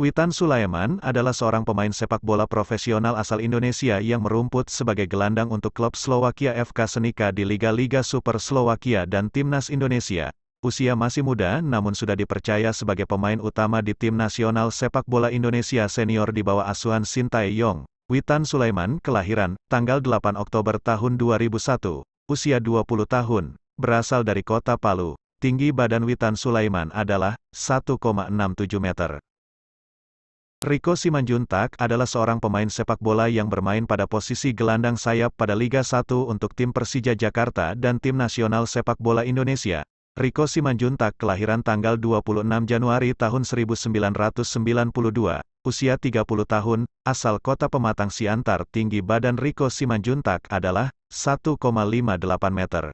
Witan Sulaiman adalah seorang pemain sepak bola profesional asal Indonesia yang merumput sebagai gelandang untuk klub Slovakia FK Senika di Liga-Liga Super Slovakia dan Timnas Indonesia. Usia masih muda namun sudah dipercaya sebagai pemain utama di tim nasional sepak bola Indonesia senior di bawah asuhan Tae-yong. Witan Sulaiman kelahiran tanggal 8 Oktober tahun 2001, usia 20 tahun, berasal dari kota Palu. Tinggi badan Witan Sulaiman adalah 1,67 meter. Riko Simanjuntak adalah seorang pemain sepak bola yang bermain pada posisi gelandang sayap pada Liga 1 untuk tim Persija Jakarta dan tim nasional sepak bola Indonesia. Riko Simanjuntak kelahiran tanggal 26 Januari tahun 1992, usia 30 tahun, asal kota Pematang Siantar. Tinggi badan Riko Simanjuntak adalah 1,58 meter.